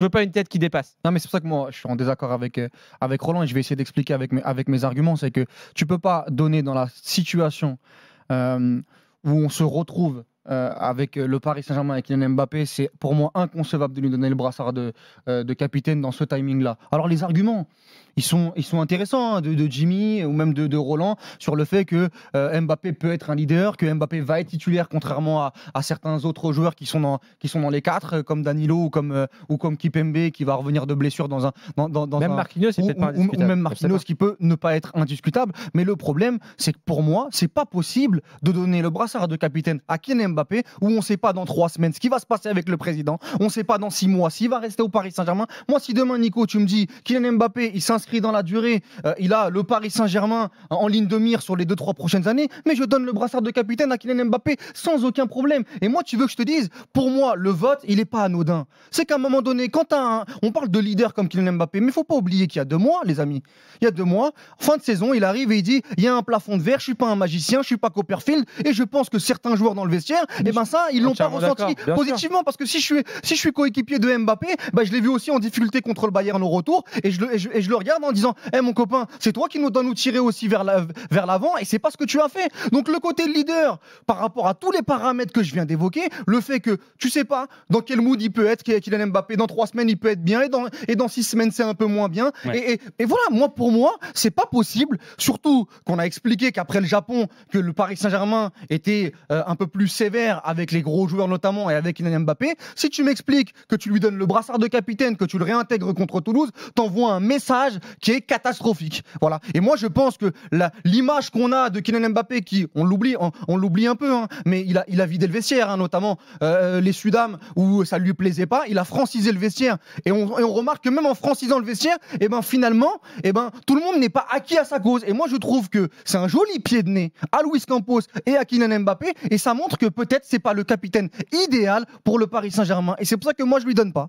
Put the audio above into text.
Je veux pas une tête qui dépasse. Non, mais c'est pour ça que moi, je suis en désaccord avec, euh, avec Roland et je vais essayer d'expliquer avec mes, avec mes arguments. C'est que tu peux pas donner dans la situation euh, où on se retrouve euh, avec le Paris Saint-Germain et Kylian Mbappé, c'est pour moi inconcevable de lui donner le brassard de, de capitaine dans ce timing-là. Alors les arguments, ils sont, ils sont intéressants, hein, de, Jimmy ou même de, Roland, sur le fait que euh, Mbappé peut être un leader, que Mbappé va être titulaire, contrairement à, certains autres joueurs qui sont dans, qui sont dans les quatre, euh, comme Danilo ou comme, euh, ou comme Kipembe, qui va revenir de blessure dans un. Dans, dans, dans même Marquinhos, ou, pas indiscutable. même Marquinhos, qui peut ne pas être indiscutable. Mais le problème, c'est que pour moi, c'est pas possible de donner le brassard de capitaine à Kylian Mbappé, où on ne sait pas dans trois semaines ce qui va se passer avec le président, on ne sait pas dans six mois s'il va rester au Paris Saint-Germain. Moi, si demain, Nico, tu me dis Kylian Mbappé, il s'inscrit dans la durée. Euh, il a le Paris Saint-Germain en ligne de mire sur les 2-3 prochaines années, mais je donne le brassard de capitaine à Kylian Mbappé sans aucun problème. Et moi, tu veux que je te dise, pour moi, le vote, il n'est pas anodin. C'est qu'à un moment donné, quand on parle de leader comme Kylian Mbappé, mais il faut pas oublier qu'il y a deux mois, les amis, il y a deux mois, fin de saison, il arrive et il dit, il y a un plafond de verre, je suis pas un magicien, je suis pas Copperfield, et je pense que certains joueurs dans le vestiaire, et eh ben ça, ils l'ont pas ressenti positivement, parce que si je suis, si je suis coéquipier de Mbappé, ben je l'ai vu aussi en difficulté contre le Bayern au retour, et je et je le regarde en disant Eh mon copain, c'est toi qui nous dois nous tirer aussi vers l'avant la, vers et c'est pas ce que tu as fait. Donc le côté leader, par rapport à tous les paramètres que je viens d'évoquer, le fait que tu sais pas dans quel mood il peut être, qu'il Kylian Mbappé, dans trois semaines il peut être bien et dans, et dans six semaines c'est un peu moins bien. Et, voilà, moi pour moi, c'est pas possible, surtout qu'on a expliqué qu'après le Japon, que le Paris Saint-Germain était euh, un peu plus sévère avec les gros joueurs notamment et avec Kylian Mbappé. Si tu m'expliques que tu lui donnes le brassard de capitaine, que tu le réintègres contre Toulouse, t'envoies un message qui est catastrophique. Voilà. Et moi, je pense que l'image qu'on a de Kylian Mbappé, qui, on l'oublie, on, l'oublie un peu, hein, mais il a, il a vidé le vestiaire, hein, notamment euh, les les Sudames, où ça lui plaisait pas, il a francisé le vestiaire. Et on, remarque que même en francisant le vestiaire, et eh ben finalement, et eh ben tout le monde n'est pas acquis à sa cause. Et moi, je trouve que c'est un joli pied de nez à Luis Campos et à Kylian Mbappé, et ça montre que peut-être c'est pas le capitaine idéal pour le Paris Saint-Germain. Et c'est pour ça que moi, je lui donne pas.